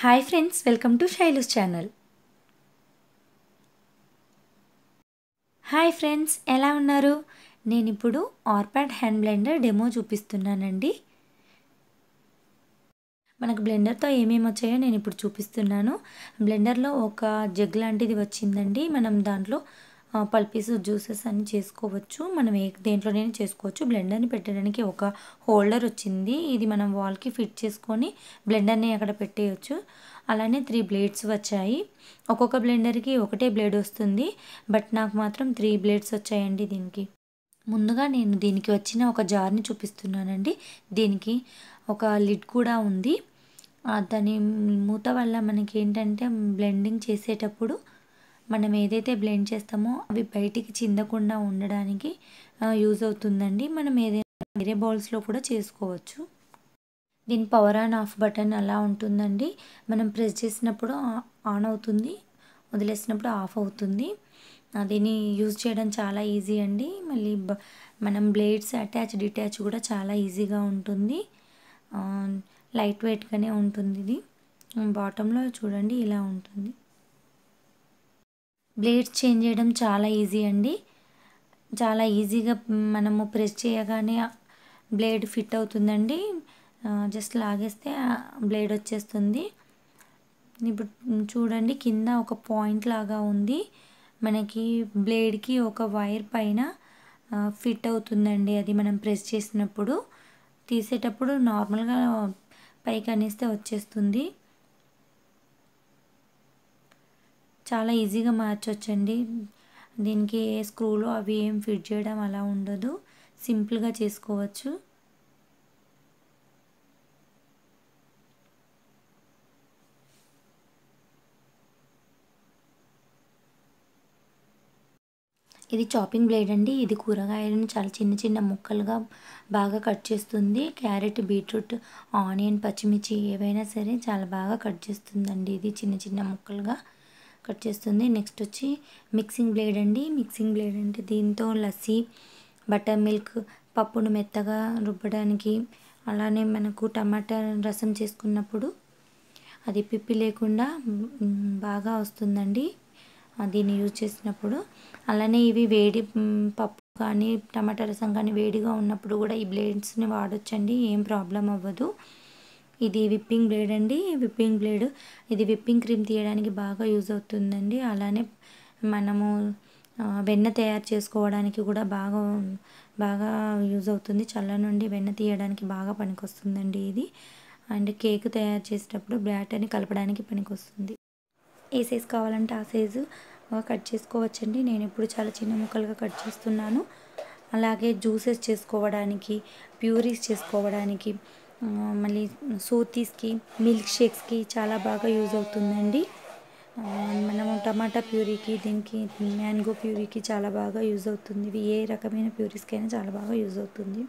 hi friends welcome to Shailu's channel hi friends ఎలా ఉన్నారు నేను ఇప్పుడు ఆర్పాడ్ హ్యాండ్ బ్లెండర్ డెమో చూపిస్తున్నానండి మనకు బ్లెండర్తో ఏమేమి వచ్చాయో నేను ఇప్పుడు చూపిస్తున్నాను బ్లెండర్లో ఒక జగ్ లాంటిది వచ్చిందండి మనం దాంట్లో పల్పీస్ జ్యూసెస్ అన్ని చేసుకోవచ్చు మనం ఏ దేంట్లోనైనా చేసుకోవచ్చు బ్లెండర్ని పెట్టడానికి ఒక హోల్డర్ వచ్చింది ఇది మనం వాల్కి ఫిట్ చేసుకొని బ్లెండర్ని అక్కడ పెట్టేయచ్చు అలానే త్రీ బ్లేడ్స్ వచ్చాయి ఒక్కొక్క బ్లెండర్కి ఒకటే బ్లేడ్ వస్తుంది బట్ నాకు మాత్రం త్రీ బ్లేడ్స్ వచ్చాయండి దీనికి ముందుగా నేను దీనికి వచ్చిన ఒక జార్ని చూపిస్తున్నానండి దీనికి ఒక లిడ్ కూడా ఉంది దాని మూత వల్ల మనకి ఏంటంటే బ్లెండింగ్ చేసేటప్పుడు మనం ఏదైతే బ్లెండ్ చేస్తామో అవి బయటికి చిందకుండా ఉండడానికి యూజ్ అవుతుందండి మనం ఏదైనా వేరే బౌల్స్లో కూడా చేసుకోవచ్చు దీని పవర్ ఆన్ ఆఫ్ బటన్ అలా ఉంటుందండి మనం ప్రెస్ చేసినప్పుడు ఆన్ అవుతుంది వదిలేసినప్పుడు ఆఫ్ అవుతుంది దీన్ని యూజ్ చేయడం చాలా ఈజీ అండి మళ్ళీ మనం బ్లేడ్స్ అటాచ్ డిటాచ్ కూడా చాలా ఈజీగా ఉంటుంది లైట్ వెయిట్గానే ఉంటుంది ఇది బాటంలో చూడండి ఇలా ఉంటుంది బ్లేడ్స్ చేంజ్ చేయడం చాలా ఈజీ అండి చాలా ఈజీగా మనము ప్రెస్ చేయగానే బ్లేడ్ ఫిట్ అవుతుందండి జస్ట్ లాగేస్తే బ్లేడ్ వచ్చేస్తుంది ఇప్పుడు చూడండి కింద ఒక పాయింట్ లాగా ఉంది మనకి బ్లేడ్కి ఒక వైర్ పైన ఫిట్ అవుతుందండి అది మనం ప్రెస్ చేసినప్పుడు తీసేటప్పుడు నార్మల్గా పైకి అనేస్తే వచ్చేస్తుంది చాలా ఈజీగా మార్చొచ్చండి దీనికి ఏ స్క్రూలు అవి ఏం ఫిట్ చేయడం అలా ఉండదు సింపుల్గా చేసుకోవచ్చు ఇది చాపింగ్ బ్లేడ్ అండి ఇది కూరగాయలను చాలా చిన్న చిన్న ముక్కలుగా బాగా కట్ చేస్తుంది క్యారెట్ బీట్రూట్ ఆనియన్ పచ్చిమిర్చి ఏవైనా సరే చాలా బాగా కట్ చేస్తుందండి ఇది చిన్న చిన్న ముక్కలుగా కట్ చేస్తుంది నెక్స్ట్ వచ్చి మిక్సింగ్ బ్లేడ్ అండి మిక్సింగ్ బ్లేడ్ అంటే దీంతో లస్సీ బటర్ మిల్క్ పప్పును మెత్తగా రుబ్బడానికి అలానే మనకు టమాటా రసం చేసుకున్నప్పుడు అది పిప్పి లేకుండా బాగా వస్తుందండి దీన్ని యూజ్ చేసినప్పుడు అలానే ఇవి వేడి పప్పు కానీ టమాటా రసం కానీ వేడిగా ఉన్నప్పుడు కూడా ఈ బ్లేడ్స్ని వాడొచ్చండి ఏం ప్రాబ్లం అవ్వదు ఇది విప్పింగ్ బ్లేడ్ అండి విప్పింగ్ బ్లేడ్ ఇది విప్పింగ్ క్రీమ్ తీయడానికి బాగా యూజ్ అవుతుందండి అలానే మనము వెన్న తయారు చేసుకోవడానికి కూడా బాగా బాగా యూజ్ అవుతుంది చల్ల నుండి వెన్న తీయడానికి బాగా వస్తుందండి ఇది అండ్ కేక్ తయారు చేసేటప్పుడు బ్యాటర్ని కలపడానికి వస్తుంది ఏ సైజ్ కావాలంటే ఆ సైజు కట్ చేసుకోవచ్చండి నేను ఇప్పుడు చాలా చిన్న ముక్కలుగా కట్ చేస్తున్నాను అలాగే జ్యూసెస్ చేసుకోవడానికి ప్యూరీస్ చేసుకోవడానికి మళ్ళీ సూతీస్కి మిల్క్ షేక్స్కి చాలా బాగా యూజ్ అవుతుందండి మనము టమాటా ప్యూరీకి దీనికి మ్యాంగో ప్యూరీకి చాలా బాగా యూజ్ అవుతుంది ఇవి ఏ రకమైన ప్యూరీస్కైనా చాలా బాగా యూజ్ అవుతుంది